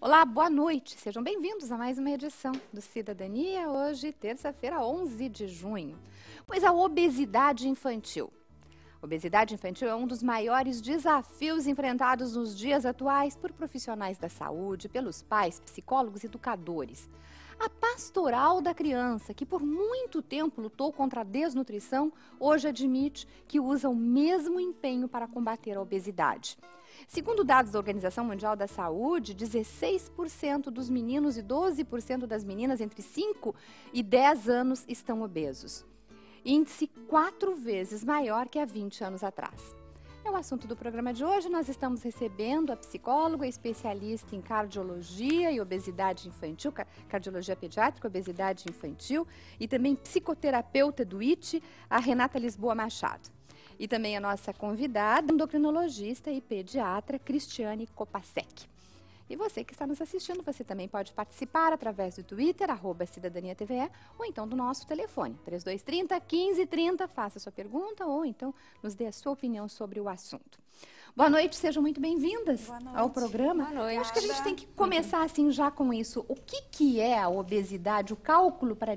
Olá, boa noite. Sejam bem-vindos a mais uma edição do Cidadania, hoje, terça-feira, 11 de junho. Pois a obesidade infantil. Obesidade infantil é um dos maiores desafios enfrentados nos dias atuais por profissionais da saúde, pelos pais, psicólogos e educadores. A pastoral da criança, que por muito tempo lutou contra a desnutrição, hoje admite que usa o mesmo empenho para combater a obesidade. Segundo dados da Organização Mundial da Saúde, 16% dos meninos e 12% das meninas entre 5 e 10 anos estão obesos. Índice quatro vezes maior que há 20 anos atrás. É o assunto do programa de hoje. Nós estamos recebendo a psicóloga especialista em cardiologia e obesidade infantil, cardiologia pediátrica, obesidade infantil, e também psicoterapeuta do IT, a Renata Lisboa Machado e também a nossa convidada, endocrinologista e pediatra Cristiane Kopasek. E você que está nos assistindo, você também pode participar através do Twitter, arroba Cidadania TVE, ou então do nosso telefone, 3230 1530. Faça sua pergunta ou então nos dê a sua opinião sobre o assunto. Boa noite, sejam muito bem-vindas ao programa. Boa noite. Eu acho que a gente tem que começar assim já com isso. O que, que é a obesidade? O cálculo para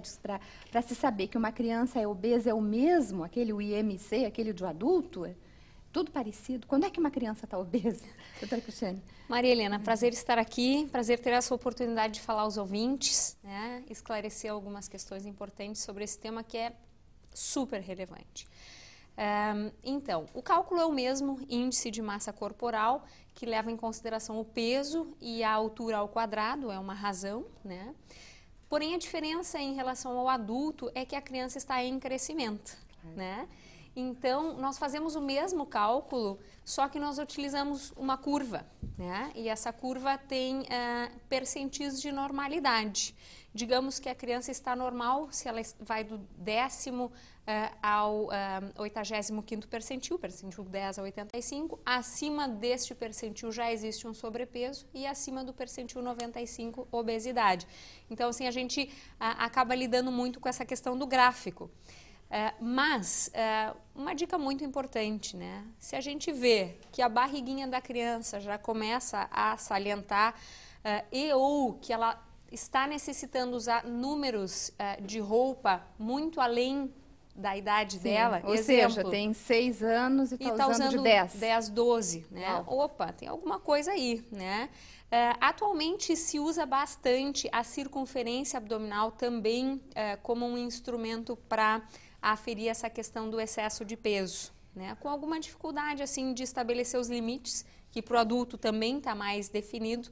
se saber que uma criança é obesa é o mesmo, aquele IMC, aquele do adulto? É tudo parecido? Quando é que uma criança está obesa, doutora Cristiane? Maria Helena, prazer estar aqui, prazer ter essa oportunidade de falar aos ouvintes, né? esclarecer algumas questões importantes sobre esse tema que é super relevante então, o cálculo é o mesmo índice de massa corporal que leva em consideração o peso e a altura ao quadrado, é uma razão, né? Porém, a diferença em relação ao adulto é que a criança está em crescimento, é. né? Então, nós fazemos o mesmo cálculo, só que nós utilizamos uma curva, né? E essa curva tem uh, percentis de normalidade. Digamos que a criança está normal se ela vai do décimo uh, ao eh, oitagésimo uh, quinto percentil, percentil 10 a 85. Acima deste percentil já existe um sobrepeso e acima do percentil 95, obesidade. Então, assim, a gente uh, acaba lidando muito com essa questão do gráfico. É, mas, é, uma dica muito importante, né? Se a gente vê que a barriguinha da criança já começa a salientar é, e ou que ela está necessitando usar números de roupa muito além da idade Sim, dela. Ou exemplo, seja, tem 6 anos e está tá usando, de 10. 10, 12, né? Opa, tem alguma coisa aí, né? Uh, atualmente se usa bastante a circunferência abdominal também uh, como um instrumento para aferir essa questão do excesso de peso, né? com alguma dificuldade assim de estabelecer os limites, que para o adulto também está mais definido,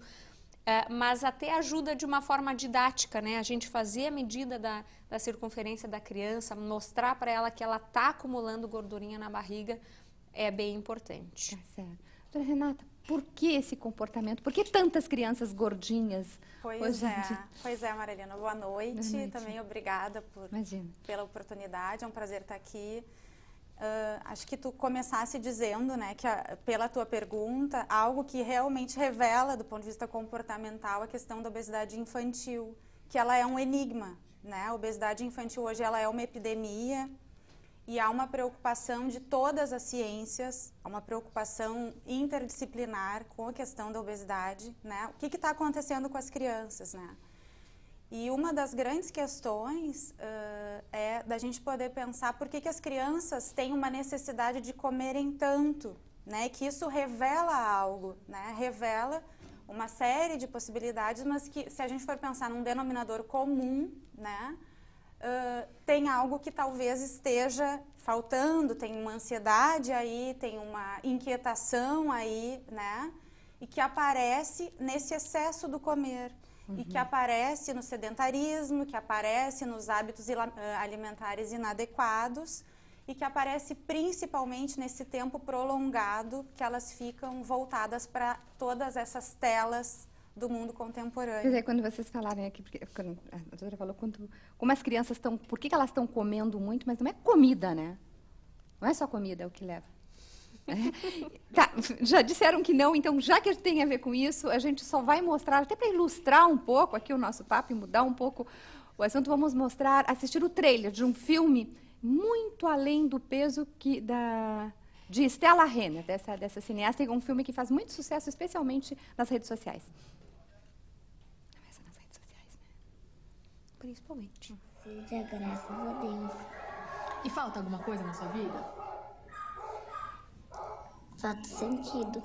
é, mas até ajuda de uma forma didática, né? a gente fazer a medida da, da circunferência da criança, mostrar para ela que ela está acumulando gordurinha na barriga, é bem importante. Tá certo. Doutora Renata, por que esse comportamento? Por que tantas crianças gordinhas? Pois hoje é, pois é, Marilena. Boa noite. Boa noite. Também obrigada por, pela oportunidade. É um prazer estar aqui. Uh, acho que tu começasse dizendo, né, que a, pela tua pergunta, algo que realmente revela, do ponto de vista comportamental, a questão da obesidade infantil, que ela é um enigma, né? A obesidade infantil hoje ela é uma epidemia, e há uma preocupação de todas as ciências, há uma preocupação interdisciplinar com a questão da obesidade, né? O que está acontecendo com as crianças, né? E uma das grandes questões uh, é da gente poder pensar por que, que as crianças têm uma necessidade de comerem tanto, né? Que isso revela algo, né? Revela uma série de possibilidades, mas que se a gente for pensar num denominador comum, né? uh, tem algo que talvez esteja faltando, tem uma ansiedade aí, tem uma inquietação aí, né? E que aparece nesse excesso do comer. Uhum. E que uhum. aparece no sedentarismo, que aparece nos hábitos alimentares inadequados e que aparece principalmente nesse tempo prolongado que elas ficam voltadas para todas essas telas do mundo contemporâneo. Quer dizer, quando vocês falarem aqui, porque é, a doutora falou quanto como as crianças estão, por que, elas estão comendo muito, mas não é comida, né? Não é só comida é o que leva. É. Tá, já disseram que não, então já que tem a ver com isso, a gente só vai mostrar, até para ilustrar um pouco aqui o nosso papo e mudar um pouco o assunto, vamos mostrar, assistir o trailer de um filme muito além do peso que da de Stella Renner, dessa, dessa cineasta, e um filme que faz muito sucesso, especialmente nas redes sociais. principalmente. Seja graças a Deus. E falta alguma coisa na sua vida? Falta sentido.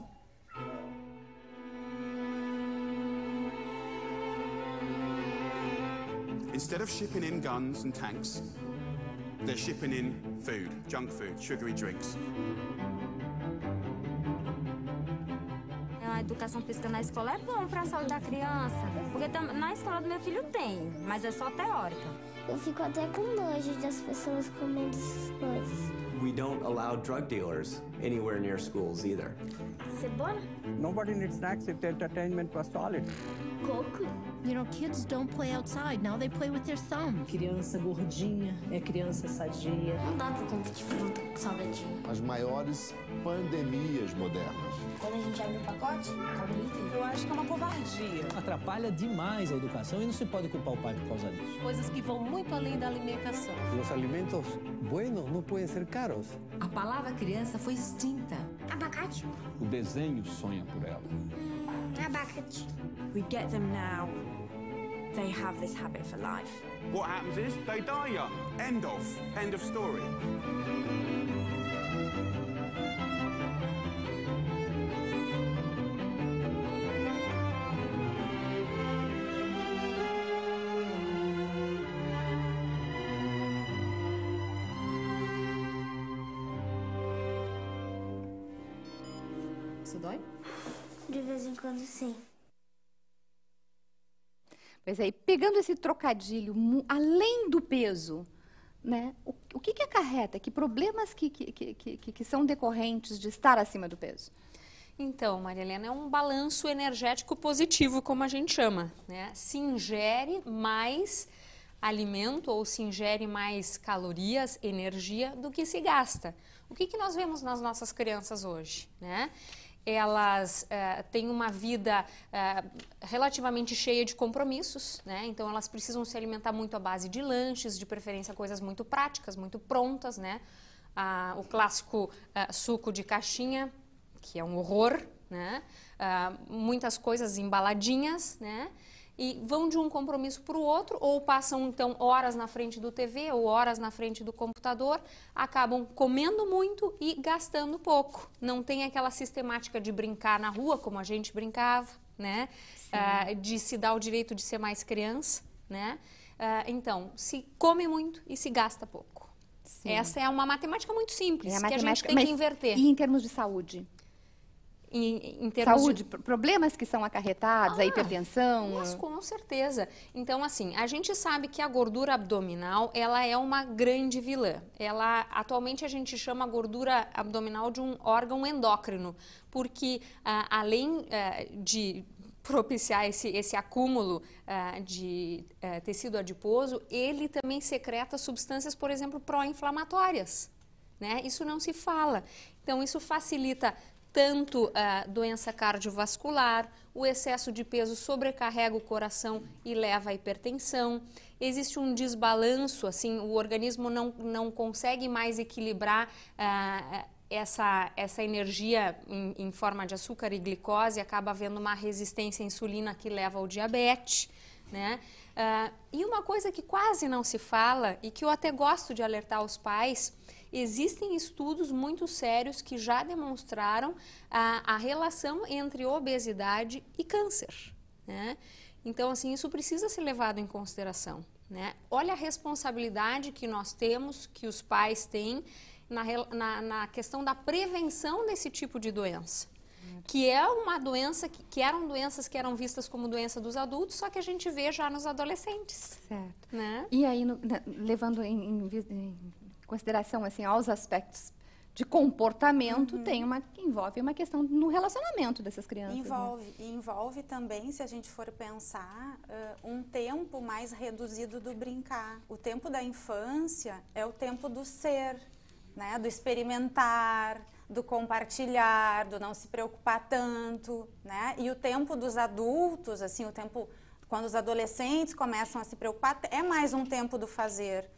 Instead of shipping in guns and tanks, they're shipping in food, junk food, sugary drinks. educação física na escola é bom para a saúde da criança. Porque na escola do meu filho tem, mas é só teórica. Eu fico até com nojo das pessoas comendo essas coisas. We don't allow drug dealers anywhere near schools either. Cebola? Nobody needs snacks if the entertainment was solid. Coco? You know, kids don't play outside. Now they play with their thumb. Criança gordinha é criança sadia. Não dá pra comer de fruta salgadinho. As maiores pandemias modernas quando a gente abre o pacote, acaba Eu acho que é uma covardia. Atrapalha demais a educação e não se pode culpar o pai por causa disso. Coisas que vão muito além da alimentação. Os alimentos buenos não podem ser caros. A palavra criança foi extinta. Abacate. O desenho sonha por ela. Hum, abacate. We get them now. They have this habit for life. What happens is they die young. End of. End of story. Isso dói? De vez em quando, sim. Pois aí, é, pegando esse trocadilho, além do peso, né, o, o que, que acarreta? Que problemas que, que, que, que, que são decorrentes de estar acima do peso? Então, Maria Helena, é um balanço energético positivo, como a gente chama. Né? Se ingere mais alimento ou se ingere mais calorias, energia do que se gasta. O que, que nós vemos nas nossas crianças hoje? Né? elas eh, têm uma vida eh, relativamente cheia de compromissos, né? Então elas precisam se alimentar muito à base de lanches, de preferência coisas muito práticas, muito prontas, né? Ah, o clássico eh, suco de caixinha, que é um horror, né? Ah, muitas coisas embaladinhas, né? e vão de um compromisso para o outro, ou passam então horas na frente do TV ou horas na frente do computador, acabam comendo muito e gastando pouco. Não tem aquela sistemática de brincar na rua, como a gente brincava, né? Ah, de se dar o direito de ser mais criança, né? Ah, então, se come muito e se gasta pouco. Sim. Essa é uma matemática muito simples, é que a gente tem que inverter. E em termos de saúde? em, em termos Saúde. de problemas que são acarretados, ah, a hipertensão? Mas com certeza. Então, assim, a gente sabe que a gordura abdominal, ela é uma grande vilã. Ela, atualmente, a gente chama a gordura abdominal de um órgão endócrino, porque ah, além ah, de propiciar esse, esse acúmulo uh, de uh, tecido adiposo, ele também secreta substâncias, por exemplo, pró-inflamatórias. Né? Isso não se fala. Então, isso facilita tanto a doença cardiovascular, o excesso de peso sobrecarrega o coração e leva à hipertensão. Existe um desbalanço, assim, o organismo não, não consegue mais equilibrar ah, essa, essa energia em, em, forma de açúcar e glicose, acaba havendo uma resistência à insulina que leva ao diabetes. Né? Ah, e uma coisa que quase não se fala e que eu até gosto de alertar os pais Existem estudos muito sérios que já demonstraram a, a relação entre obesidade e câncer. Né? Então, assim, isso precisa ser levado em consideração. Né? Olha a responsabilidade que nós temos, que os pais têm, na, na, na questão da prevenção desse tipo de doença que é uma doença que, que, eram doenças que eram vistas como doença dos adultos, só que a gente vê já nos adolescentes. Certo. Né? E aí, no, levando em, em, consideração assim aos aspectos de comportamento uhum. tem uma que envolve uma questão no relacionamento dessas crianças. Né? Envolve, né? envolve também, se a gente for pensar, uh, um tempo mais reduzido do brincar. O tempo da infância é o tempo do ser, né, do experimentar, do compartilhar, do não se preocupar tanto, né? E o tempo dos adultos, assim, o tempo quando os adolescentes começam a se preocupar, é mais um tempo do fazer.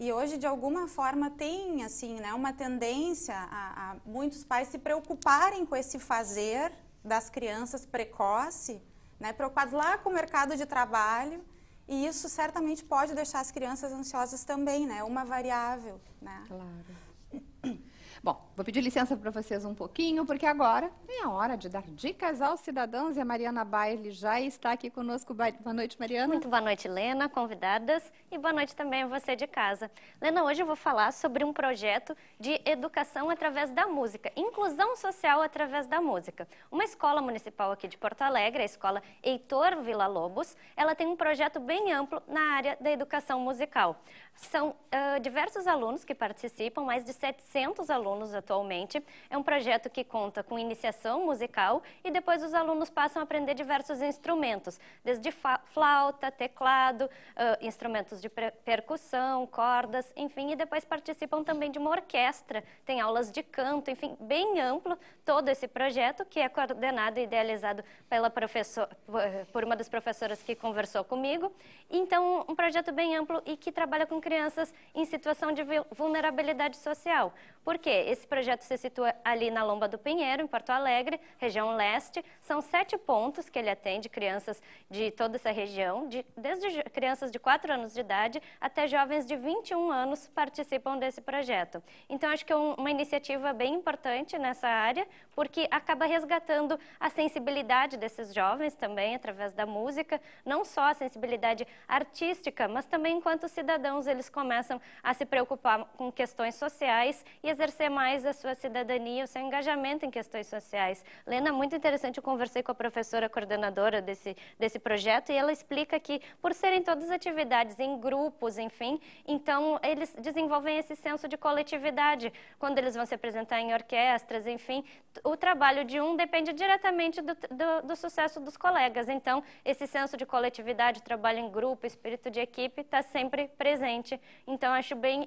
E hoje, de alguma forma, tem assim, né, uma tendência a, a muitos pais se preocuparem com esse fazer das crianças precoce, né, preocupados lá com o mercado de trabalho. E isso certamente pode deixar as crianças ansiosas também, né? Uma variável, né? Claro. Bom, vou pedir licença para vocês um pouquinho, porque agora é a hora de dar dicas aos cidadãos e a Mariana Baile já está aqui conosco. Boa noite, Mariana. Muito boa noite, Lena, convidadas, e boa noite também a você de casa. Lena, hoje eu vou falar sobre um projeto de educação através da música, inclusão social através da música. Uma escola municipal aqui de Porto Alegre, a escola Heitor Vila Lobos, ela tem um projeto bem amplo na área da educação musical. São uh, diversos alunos que participam, mais de 700 alunos alunos atualmente. É um projeto que conta com iniciação musical e depois os alunos passam a aprender diversos instrumentos, desde flauta, teclado, uh, instrumentos de percussão, cordas, enfim, e depois participam também de uma orquestra, tem aulas de canto, enfim, bem amplo todo esse projeto que é coordenado e idealizado pela professor, por uma das professoras que conversou comigo. Então, um projeto bem amplo e que trabalha com crianças em situação de vulnerabilidade social. Por quê? Esse projeto se situa ali na Lomba do Pinheiro, em Porto Alegre, região leste. São sete pontos que ele atende crianças de toda essa região, de, desde crianças de 4 anos de idade até jovens de 21 anos participam desse projeto. Então, acho que é um, uma iniciativa bem importante nessa área, porque acaba resgatando a sensibilidade desses jovens também, através da música, não só a sensibilidade artística, mas também enquanto cidadãos eles começam a se preocupar com questões sociais e exercer mais a sua cidadania, o seu engajamento em questões sociais. Lena, muito interessante, eu conversei com a professora coordenadora desse, desse projeto e ela explica que, por serem todas atividades em grupos, enfim, então eles desenvolvem esse senso de coletividade. Quando eles vão se apresentar em orquestras, enfim, o trabalho de um depende diretamente do, do, do sucesso dos colegas. Então, esse senso de coletividade, trabalho em grupo, espírito de equipe, está sempre presente. Então, acho bem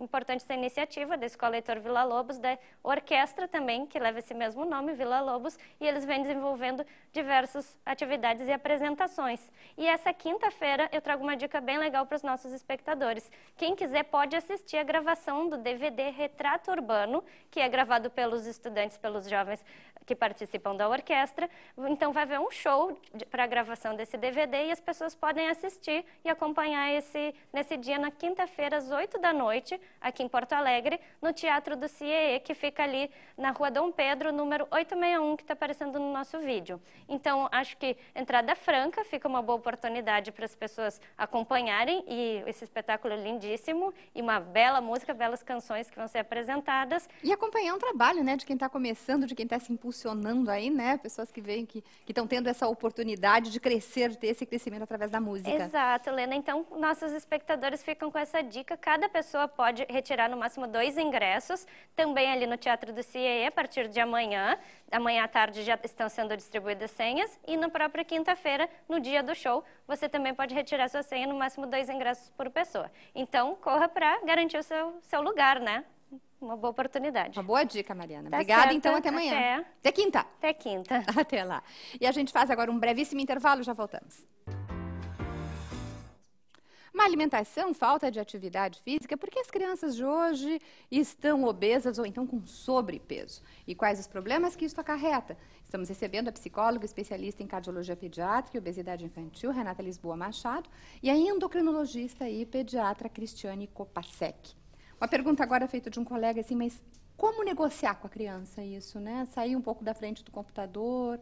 importante essa iniciativa desse coletor Vila Lobos, da orquestra também, que leva esse mesmo nome, Vila Lobos, e eles vêm desenvolvendo diversas atividades e apresentações. E essa quinta-feira eu trago uma dica bem legal para os nossos espectadores. Quem quiser pode assistir a gravação do DVD Retrato Urbano, que é gravado pelos estudantes, pelos jovens que participam da orquestra. Então, vai haver um show para a gravação desse DVD e as pessoas podem assistir e acompanhar esse nesse dia, na quinta-feira, às 8 da noite, aqui em Porto Alegre, no Teatro do CIEE, que fica ali na Rua Dom Pedro, número 861, que está aparecendo no nosso vídeo. Então, acho que entrada franca fica uma boa oportunidade para as pessoas acompanharem e esse espetáculo é lindíssimo e uma bela música, belas canções que vão ser apresentadas. E acompanhar é um trabalho, né, de quem está começando, de quem está se impulsionando funcionando aí, né? Pessoas que veem que estão tendo essa oportunidade de crescer, de ter esse crescimento através da música. Exato, Lena. Então, nossos espectadores ficam com essa dica. Cada pessoa pode retirar no máximo dois ingressos, também ali no Teatro do CIE, a partir de amanhã. Amanhã à tarde já estão sendo distribuídas senhas. E na própria quinta-feira, no dia do show, você também pode retirar sua senha, no máximo dois ingressos por pessoa. Então, corra para garantir o seu, seu lugar, né? uma boa oportunidade. Uma boa dica, Mariana. Tá Obrigada, certo. então, até amanhã. Até. até quinta. Até quinta. Até lá. E a gente faz agora um brevíssimo intervalo, já voltamos. Uma alimentação, falta de atividade física, porque as crianças de hoje estão obesas ou então com sobrepeso. E quais os problemas que isso acarreta? Estamos recebendo a psicóloga especialista em cardiologia pediátrica e obesidade infantil, Renata Lisboa Machado, e a endocrinologista e pediatra Cristiane Kopacek. Uma pergunta agora feita de um colega assim, mas como negociar com a criança isso, né? Sair um pouco da frente do computador,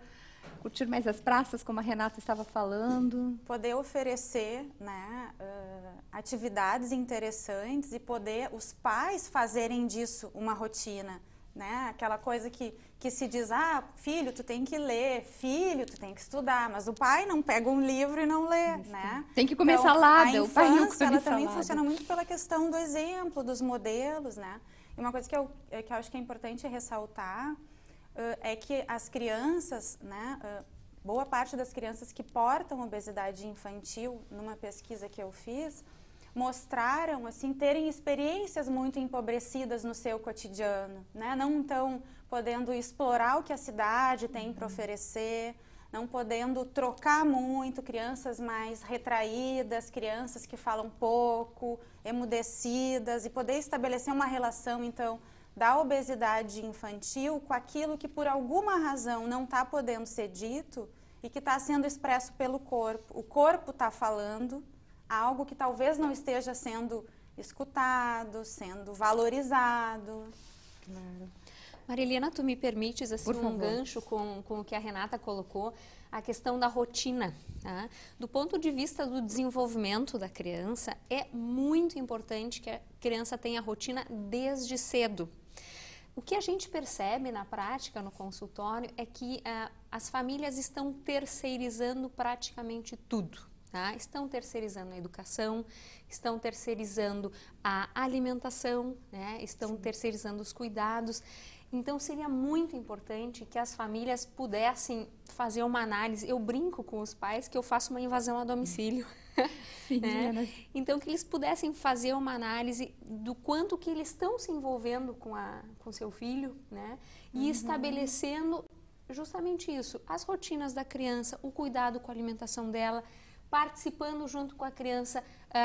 curtir mais as praças, como a Renata estava falando. Poder oferecer né, uh, atividades interessantes e poder os pais fazerem disso uma rotina. Né? Aquela coisa que que se diz, ah, filho, tu tem que ler, filho, tu tem que estudar, mas o pai não pega um livro e não lê, Isso. né? Tem que começar então, salada, o pai não come ela também funciona muito pela questão do exemplo, dos modelos, né? E uma coisa que eu, é que eu acho que é importante ressaltar uh, é que as crianças, né, uh, boa parte das crianças que portam obesidade infantil, numa pesquisa que eu fiz, mostraram assim terem experiências muito empobrecidas no seu cotidiano, né? Não tão podendo explorar o que a cidade tem para uhum. oferecer, não podendo trocar muito, crianças mais retraídas, crianças que falam pouco, emudecidas e poder estabelecer uma relação então da obesidade infantil com aquilo que por alguma razão não está podendo ser dito e que está sendo expresso pelo corpo. O corpo está falando algo que talvez não esteja sendo escutado, sendo valorizado. Claro. Marilena, tu me permites assim, um gancho com, com o que a Renata colocou, a questão da rotina. Tá? Do ponto de vista do desenvolvimento da criança, é muito importante que a criança tenha rotina desde cedo. O que a gente percebe na prática, no consultório, é que ah, as famílias estão terceirizando praticamente tudo. Tá? Estão terceirizando a educação, estão terceirizando a alimentação, né? estão Sim. terceirizando os cuidados. Então seria muito importante que as famílias pudessem fazer uma análise. Eu brinco com os pais que eu faço uma invasão a domicílio. Sim, né? né? Então que eles pudessem fazer uma análise do quanto que eles estão se envolvendo com a com seu filho, né? E uhum. estabelecendo justamente isso, as rotinas da criança, o cuidado com a alimentação dela participando junto com a criança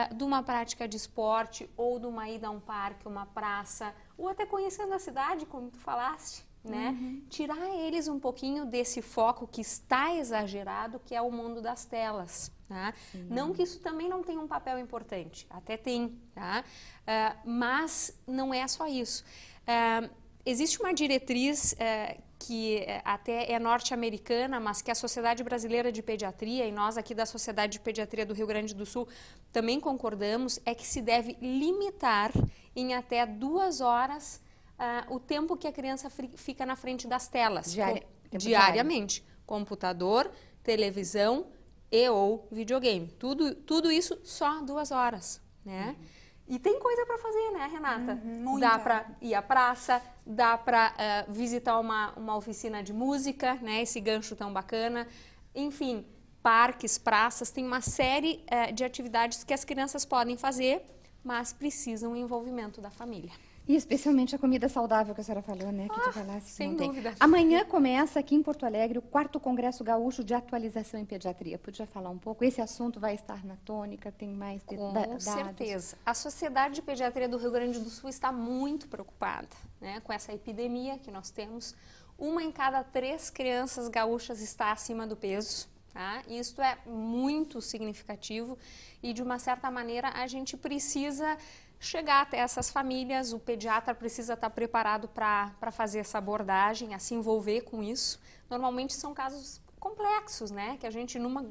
uh, de uma prática de esporte ou de uma ida a um parque, uma praça, ou até conhecendo a cidade, como tu falaste. Né? Uhum. Tirar eles um pouquinho desse foco que está exagerado, que é o mundo das telas. Tá? Não que isso também não tenha um papel importante, até tem, tá? uh, mas não é só isso. Uh, existe uma diretriz uh, que eh, até é norte-americana, mas que a Sociedade Brasileira de Pediatria e nós aqui da Sociedade de Pediatria do Rio Grande do Sul também concordamos, é que se deve limitar em até duas horas uh, o tempo que a criança fica na frente das telas. diariamente. Diário. Computador, televisão e ou videogame. Tudo, tudo isso só duas horas, né? Uhum. E tem coisa para fazer, né, Renata? Uhum, dá para ir à praça, dá para uh, eh, visitar uma, uma oficina de música, né? Esse gancho tão bacana. Enfim, parques, praças, tem uma série uh, de atividades que as crianças podem fazer, mas precisam envolvimento da família. E especialmente a comida saudável que a senhora falou, né? Que ah, tu falasse sem ontem. dúvida. Amanhã começa aqui em Porto Alegre o quarto Congresso Gaúcho de Atualização em Pediatria. Podia falar um pouco? Esse assunto vai estar na tônica, tem mais de, Com certeza. A Sociedade de Pediatria do Rio Grande do Sul está muito preocupada né, com essa epidemia que nós temos. Uma em cada três crianças gaúchas está acima do peso. Tá? Isso é muito significativo e, de uma certa maneira, a gente precisa chegar até essas famílias. O pediatra precisa estar preparado para fazer essa abordagem, a se envolver com isso. Normalmente são casos complexos, né? Que a gente numa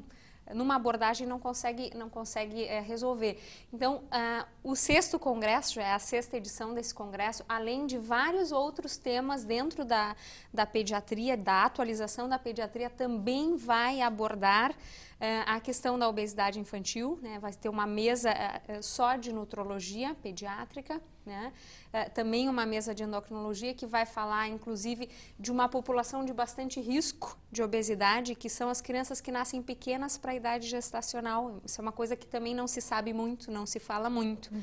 numa abordagem não consegue não consegue é, resolver. Então, ah, o sexto congresso já é a sexta edição desse congresso, além de vários outros temas dentro da da pediatria, da atualização da pediatria, também vai abordar é, a questão da obesidade infantil, né? vai ter uma mesa é, é, só de nutrologia pediátrica, né? também uma mesa de endocrinologia que vai falar, inclusive, de uma população de bastante risco de obesidade, que são as crianças que nascem pequenas para a idade gestacional. Isso é uma coisa que também não se sabe muito, não se fala muito. Uhum.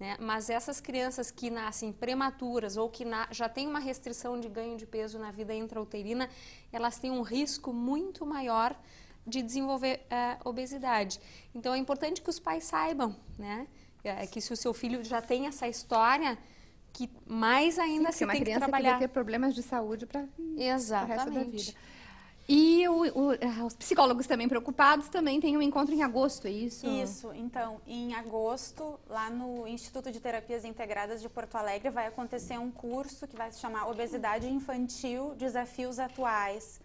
Né? Mas essas crianças que nascem prematuras ou que já têm uma restrição de ganho de peso na vida intrauterina, elas têm um risco muito maior de desenvolver uh, obesidade. Então é importante que os pais saibam, né? É, é que se o seu filho já tem essa história, que mais ainda Sim, se tem que trabalhar. Que vai ter problemas de saúde para o resto da vida. E o, o, ah, os psicólogos também preocupados também têm um encontro em agosto, é isso? Isso. Então, em agosto, lá no Instituto de Terapias Integradas de Porto Alegre, vai acontecer um curso que vai se chamar Obesidade Infantil, Desafios Atuais.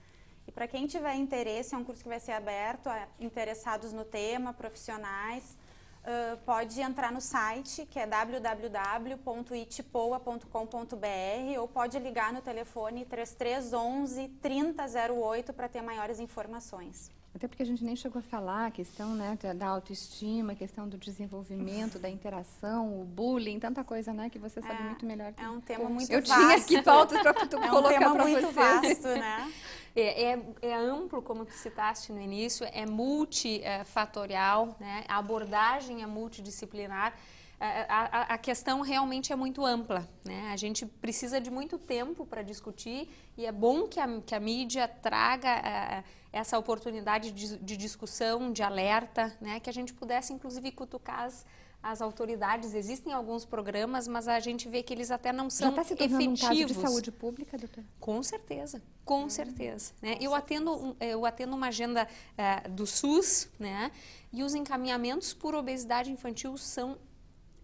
E para quem tiver interesse, é um curso que vai ser aberto a interessados no tema, profissionais. Uh, pode entrar no site que é www.itipoa.com.br ou pode ligar no telefone 3311 3008 para ter maiores informações. Até porque a gente nem chegou a falar a questão né, da autoestima, a questão do desenvolvimento, da interação, o bullying, tanta coisa né, que você sabe é, muito melhor. É um tema muito Eu vasto. Eu tinha aqui pautas para é colocar para vocês. Vasto, né? É, é, é, amplo, como tu citaste no início, é multifatorial, né? a abordagem é multidisciplinar. É, é, a, a, a, questão realmente é muito ampla. Né? A gente precisa de muito tempo para discutir e é bom que a, que a mídia traga essa oportunidade de, de discussão, de alerta, né, que a gente pudesse inclusive cutucar as, as autoridades. Existem alguns programas, mas a gente vê que eles até não são Já tá se efetivos. Um caso de saúde pública, doutora? Com certeza, com é. certeza. Né? Eu, atendo, eu atendo uma agenda eh, do SUS, né? E os encaminhamentos por obesidade infantil são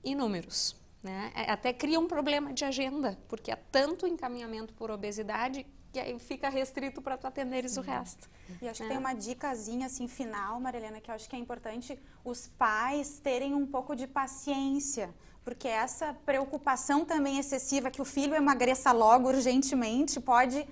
inúmeros. Né? É, até cria um problema de agenda, porque há é tanto encaminhamento por obesidade e aí fica restrito para tu atenderes o resto. E acho que é. tem uma dicasinha assim final, Marilena, que eu acho que é importante os pais terem um pouco de paciência, porque essa preocupação também excessiva que o filho emagreça logo urgentemente pode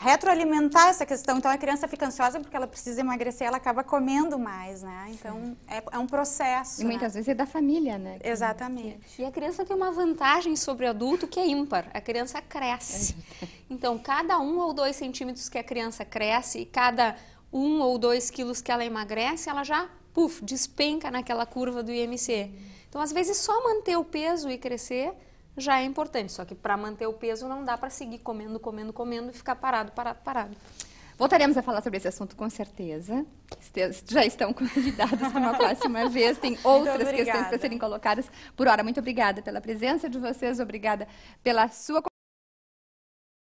retroalimentar essa questão. Então a criança fica ansiosa porque ela precisa emagrecer, ela acaba comendo mais, né? Então é, é um processo. E muitas né? vezes é da família, né? Exatamente. E a criança tem uma vantagem sobre o adulto que é ímpar. A criança cresce. É. Então cada um ou dois centímetros que a criança cresce, cada um ou dois quilos que ela emagrece, ela já puf despenca naquela curva do IMC. Então às vezes só manter o peso e crescer já é importante. Só que para manter o peso não dá para seguir comendo, comendo, comendo e ficar parado, parado, parado. Voltaremos a falar sobre esse assunto com certeza. Já estão convidados para uma próxima vez. Tem outras questões para serem colocadas. Por hora, muito obrigada pela presença de vocês, obrigada pela sua